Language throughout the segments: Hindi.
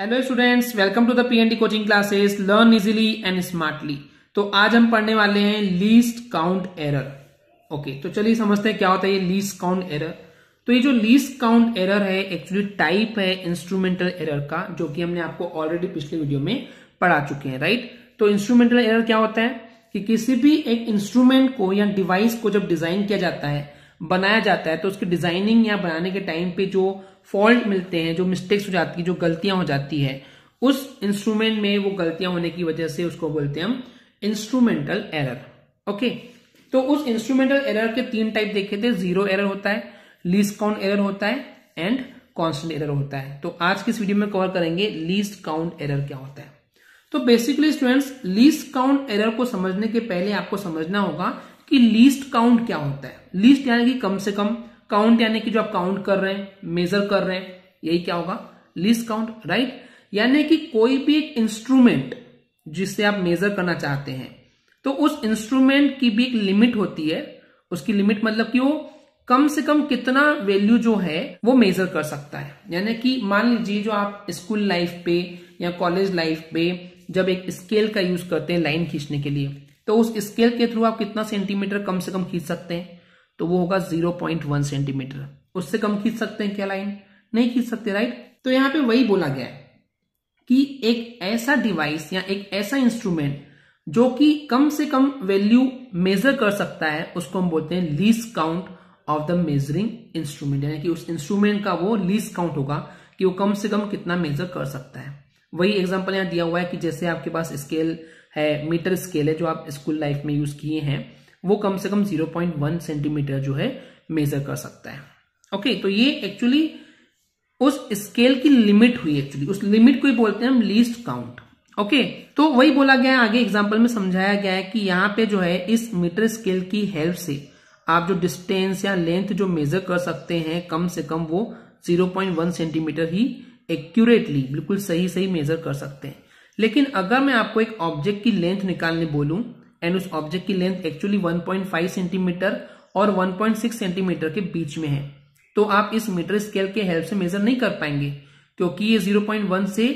Hello students welcome to the PND coaching classes learn easily and smartly तो आज हम पढ़ने वाले हैं लीस्ट काउंट एरर ओके तो चलिए समझते हैं क्या होता है ये लीस्ट काउंट एरर तो ये जो लीस्ट काउंट एरर है एक्चुअली टाइप है इंस्ट्रूमेंटल एरर का जो कि हमने आपको ऑलरेडी पिछले वीडियो में पढ़ा चुके हैं राइट तो इंस्ट्रूमेंटल एरर क्या होता है कि किसी भी एक इंस्ट्रूमेंट को या डिवाइस को जब डिजाइन किया जाता है बनाया जाता है तो उसकी डिजाइनिंग या बनाने के टाइम पे जो फॉल्ट मिलते हैं जो मिस्टेक्स हो जाती है जो गलतियां हो जाती है उस इंस्ट्रूमेंट में वो गलतियां होने की वजह से उसको बोलते हैं हम इंस्ट्रूमेंटल एरर ओके तो उस इंस्ट्रूमेंटल एरर के तीन टाइप देखे थे जीरो एरर होता है लीस्ट काउंट एरर होता है एंड कॉन्स्टेंट एरर होता है तो आज की इस वीडियो में कवर करेंगे लीस्ट काउंट एरर क्या होता है तो basically students least count error को समझने के पहले आपको समझना होगा कि लीस्ट काउंट क्या होता है लीस्ट यानी कि कम से कम काउंट यानी कि जो आप काउंट कर रहे हैं मेजर कर रहे हैं यही क्या होगा लीस्ट काउंट राइट यानी कि कोई भी एक इंस्ट्रूमेंट जिससे आप मेजर करना चाहते हैं तो उस इंस्ट्रूमेंट की भी एक लिमिट होती है उसकी लिमिट मतलब कि वो कम से कम कितना वैल्यू जो है वो मेजर कर सकता है यानी कि मान लीजिए जो आप स्कूल लाइफ पे या कॉलेज लाइफ पे जब एक स्केल का यूज करते हैं लाइन खींचने के लिए तो उस स्केल के थ्रू आप कितना सेंटीमीटर कम से कम खींच सकते हैं तो वो होगा जीरो पॉइंट वन सेंटीमीटर उससे कम खींच सकते हैं क्या लाइन नहीं खींच सकते राइट तो यहाँ पे वही बोला गया है कि एक ऐसा डिवाइस या एक ऐसा इंस्ट्रूमेंट जो कि कम से कम वैल्यू मेजर कर सकता है उसको हम बोलते हैं least count of the measuring instrument यानी कि उस इंस्ट्रूमेंट का वो लीस काउंट होगा कि वो कम से कम कितना मेजर कर सकता है वही एग्जाम्पल यहां दिया हुआ है कि जैसे आपके पास स्केल है मीटर स्केल है जो आप स्कूल लाइफ में यूज किए हैं वो कम से कम 0.1 सेंटीमीटर जो है मेजर कर सकता है ओके तो ये एक्चुअली उस स्केल की लिमिट हुई एक्चुअली उस लिमिट को ही बोलते हैं हम लीस्ट काउंट ओके तो वही बोला गया आगे एग्जाम्पल में समझाया गया है कि यहाँ पे जो है इस मीटर स्केल की हेल्प से आप जो डिस्टेंस या लेंथ जो मेजर कर सकते हैं कम से कम वो 0.1 सेंटीमीटर ही एक्यूरेटली बिल्कुल सही सही मेजर कर सकते हैं लेकिन अगर मैं आपको एक ऑब्जेक्ट की लेंथ निकालने बोलूं एंड उस ऑब्जेक्ट की लेंथ एक्चुअली 1.5 सेंटीमीटर और 1.6 सेंटीमीटर के बीच में है तो आप इस मीटर स्केल के हेल्प से मेजर नहीं कर पाएंगे क्योंकि ये 0.1 से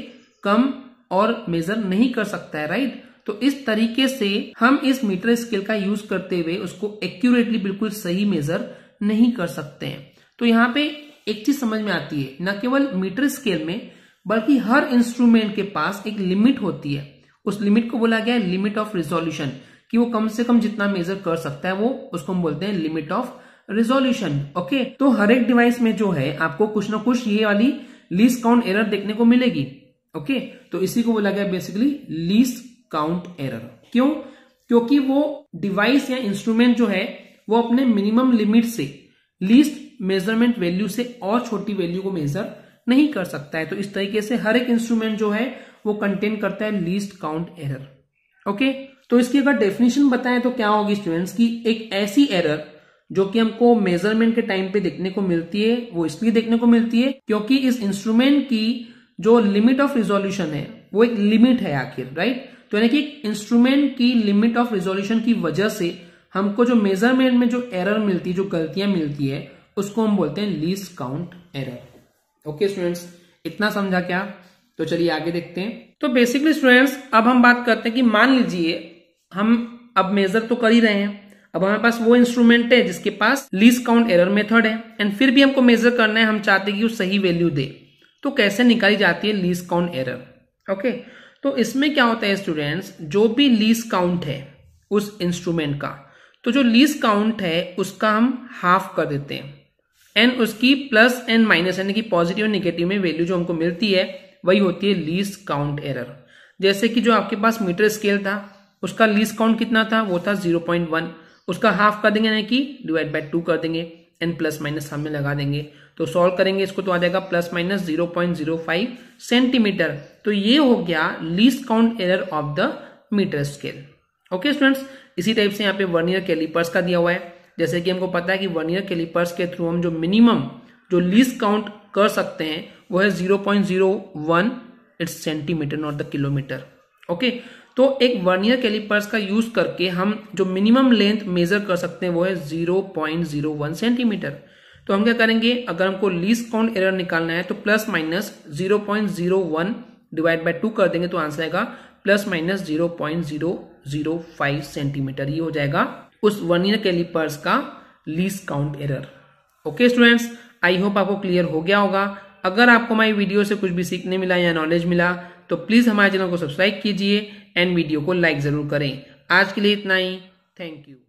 कम और मेजर नहीं कर सकता है राइट तो इस तरीके से हम इस मीटर स्केल का यूज करते हुए उसको एक्यूरेटली बिल्कुल सही मेजर नहीं कर सकते हैं तो यहाँ पे एक चीज समझ में आती है न केवल मीटर स्केल में बल्कि हर इंस्ट्रूमेंट के पास एक लिमिट होती है उस लिमिट को बोला गया है लिमिट ऑफ रिजोल्यूशन कि वो कम से कम जितना मेजर कर सकता है वो उसको हम बोलते हैं लिमिट ऑफ रिजोल्यूशन ओके तो हर एक डिवाइस में जो है आपको कुछ ना कुछ ये वाली लीस्ट काउंट एरर देखने को मिलेगी ओके okay? तो इसी को बोला गया बेसिकली लीस्ट काउंट एरर क्यों क्योंकि वो डिवाइस या इंस्ट्रूमेंट जो है वो अपने मिनिमम लिमिट से लीस्ट मेजरमेंट वैल्यू से और छोटी वैल्यू को मेजर नहीं कर सकता है तो इस तरीके से हर एक इंस्ट्रूमेंट जो है वो कंटेन करता है लीस्ट काउंट एरर ओके तो इसकी अगर डेफिनेशन बताएं तो क्या होगी स्टूडेंट्स की एक ऐसी एरर जो कि हमको मेजरमेंट के टाइम पे देखने को मिलती है वो इसलिए देखने को मिलती है क्योंकि इस इंस्ट्रूमेंट की जो लिमिट ऑफ रिजोल्यूशन है वो एक लिमिट है आखिर राइट तो यानी कि इंस्ट्रूमेंट की लिमिट ऑफ रिजोल्यूशन की वजह से हमको जो मेजरमेंट में जो एरर मिलती है जो गलतियां मिलती है उसको हम बोलते हैं least count error okay students इतना समझा क्या तो चलिए आगे देखते हैं तो बेसिकली स्टूडेंट्स अब हम बात करते हैं कि मान लीजिए हम अब मेजर तो कर ही रहे हैं अब हमारे पास वो इंस्ट्रूमेंट है जिसके पास लीज काउंट एरर मेथड है एंड फिर भी हमको मेजर करना है हम चाहते हैं कि वो सही वैल्यू दे तो कैसे निकाली जाती है लीज काउंट एरर ओके तो इसमें क्या होता है स्टूडेंट्स जो भी लीज काउंट है उस इंस्ट्रूमेंट का तो जो लीज काउंट है उसका हम हाफ कर देते हैं एन उसकी प्लस एन माइनस यानी कि पॉजिटिव और निगेटिव में वैल्यू जो हमको मिलती है वही होती है लीस काउंट एरर जैसे कि जो आपके पास मीटर स्केल था उसका लीस काउंट कितना था वो था जीरो पॉइंट वन उसका हाफ कर देंगे यानी कि डिवाइड बाई टू कर देंगे एन प्लस माइनस हमें लगा देंगे तो सॉल्व करेंगे इसको तो आ जाएगा plus minus zero point zero five centimetre तो ये हो गया least count error of the metre scale okay students इसी टाइप से यहाँ पे वर्नियर कैलिपर्स का दिया हुआ है जैसे कि हमको पता है कि वन ईयर कैलिपर्स के थ्रू हम जो मिनिमम जो लीज काउंट कर सकते हैं वो है zero point zero one it's centimetre not the kilometre okay तो एक वन ईयर कैलिपर्स का यूज करके हम जो मिनिमम लेंथ मेजर कर सकते हैं वो है zero point zero one centimetre तो हम क्या करेंगे अगर हमको लीज काउंट एरर निकालना है तो plus minus zero point zero one divide by two कर देंगे तो आंसर आएगा plus minus zero point zero zero five centimetre ये हो जाएगा उस वर्नियर कैलिपर्स का least count error okay students I hope आपको क्लियर हो गया होगा अगर आपको हमारी वीडियो से कुछ भी सीखने मिला या नॉलेज मिला तो प्लीज़ हमारे चैनल को सब्सक्राइब कीजिए एंड वीडियो को लाइक ज़रूर करें आज के लिए इतना ही थैंक यू